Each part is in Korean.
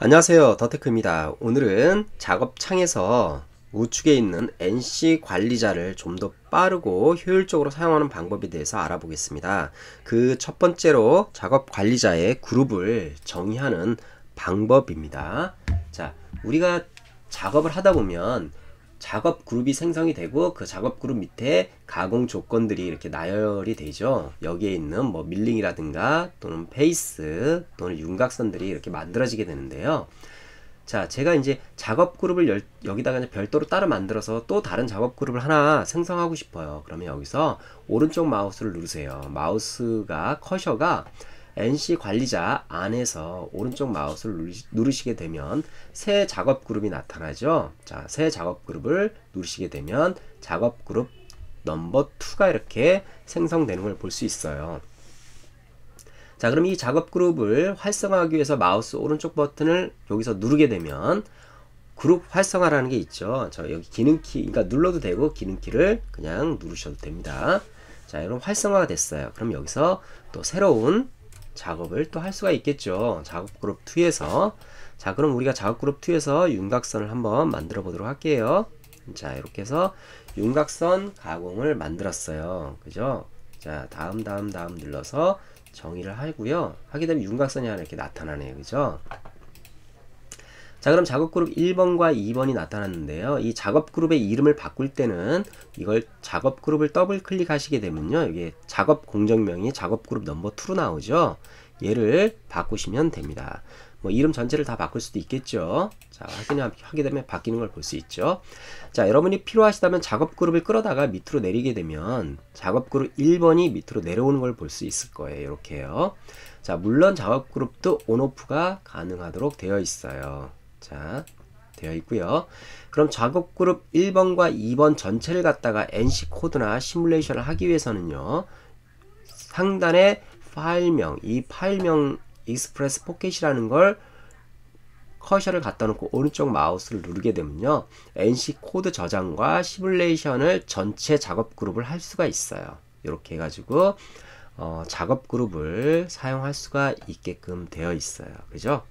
안녕하세요 더테크입니다 오늘은 작업창에서 우측에 있는 NC 관리자를 좀 더 빠르고 효율적으로 사용하는 방법에 대해서 알아보겠습니다 그 첫 번째로 작업 관리자의 그룹을 정의하는 방법입니다 자 우리가 작업을 하다 보면 작업 그룹이 생성이 되고 그 작업 그룹 밑에 가공 조건들이 이렇게 나열이 되죠. 여기에 있는 뭐 밀링이라든가 또는 페이스 또는 윤곽선들이 이렇게 만들어지게 되는데요. 자, 제가 이제 작업 그룹을 열, 여기다가 별도로 따로 만들어서 또 다른 작업 그룹을 하나 생성하고 싶어요. 그러면 여기서 오른쪽 마우스를 누르세요. 마우스가 커셔가 NC 관리자 안에서 오른쪽 마우스를 누르시게 되면 새 작업 그룹이 나타나죠. 자, 새 작업 그룹을 누르시게 되면 작업 그룹 넘버 2가 이렇게 생성되는 걸 볼 수 있어요. 자, 그럼 이 작업 그룹을 활성화하기 위해서 마우스 오른쪽 버튼을 여기서 누르게 되면 그룹 활성화라는 게 있죠. 저 여기 기능키, 그러니까 눌러도 되고 기능키를 그냥 누르셔도 됩니다. 자, 이런 활성화가 됐어요. 그럼 여기서 또 새로운 작업을 또 할 수가 있겠죠. 작업그룹 2에서 자 그럼 우리가 작업그룹 2에서 윤곽선을 한번 만들어 보도록 할게요. 자 이렇게 해서 윤곽선 가공을 만들었어요. 그죠? 자 다음 다음 다음 눌러서 정의를 하고요. 하게 되면 윤곽선이 하나 이렇게 나타나네요. 그죠? 자 그럼 작업그룹 1번과 2번이 나타났는데요 이 작업그룹의 이름을 바꿀 때는 이걸 작업그룹을 더블 클릭하시게 되면요 이게 작업 공정명이 작업그룹 넘버 2로 나오죠 얘를 바꾸시면 됩니다 뭐 이름 전체를 다 바꿀 수도 있겠죠 자 확인하게 되면 바뀌는 걸 볼 수 있죠 자 여러분이 필요하시다면 작업그룹을 끌어다가 밑으로 내리게 되면 작업그룹 1번이 밑으로 내려오는 걸 볼 수 있을 거예요 이렇게요 자 물론 작업그룹도 온오프가 가능하도록 되어 있어요 자, 되어 있고요. 그럼 작업 그룹 1번과 2번 전체를 갖다가 NC 코드나 시뮬레이션을 하기 위해서는요. 상단에 파일명, 이 파일명 익스프레스 포켓이라는 걸 커셔를 갖다 놓고 오른쪽 마우스를 누르게 되면요. NC 코드 저장과 시뮬레이션을 전체 작업 그룹을 할 수가 있어요. 이렇게 해가지고 어, 작업 그룹을 사용할 수가 있게끔 되어 있어요. 그죠?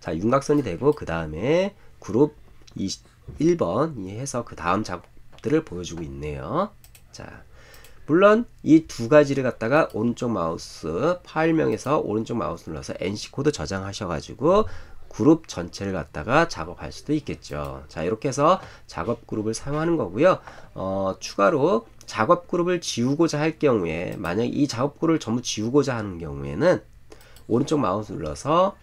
자, 윤곽선이 되고 그 다음에 그룹 1번 해서 그 다음 작업들을 보여주고 있네요. 자, 물론 이 두 가지를 갖다가 오른쪽 마우스 파일명에서 오른쪽 마우스 눌러서 NC 코드 저장하셔가지고 그룹 전체를 갖다가 작업할 수도 있겠죠. 자 이렇게 해서 작업 그룹을 사용하는 거고요. 어, 추가로 작업 그룹을 지우고자 할 경우에 만약 이 작업 그룹을 전부 지우고자 하는 경우에는 오른쪽 마우스 눌러서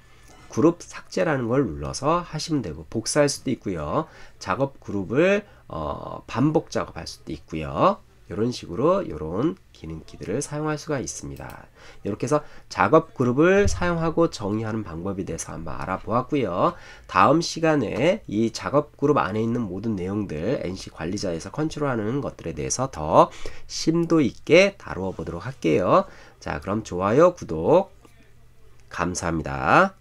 그룹 삭제라는 걸 눌러서 하시면 되고 복사할 수도 있고요. 작업 그룹을 어, 반복 작업할 수도 있고요. 이런 식으로 이런 기능키들을 사용할 수가 있습니다. 이렇게 해서 작업 그룹을 사용하고 정의하는 방법에 대해서 한번 알아보았고요. 다음 시간에 이 작업 그룹 안에 있는 모든 내용들 NC 관리자에서 컨트롤하는 것들에 대해서 더 심도 있게 다루어 보도록 할게요. 자 그럼 좋아요 구독 감사합니다.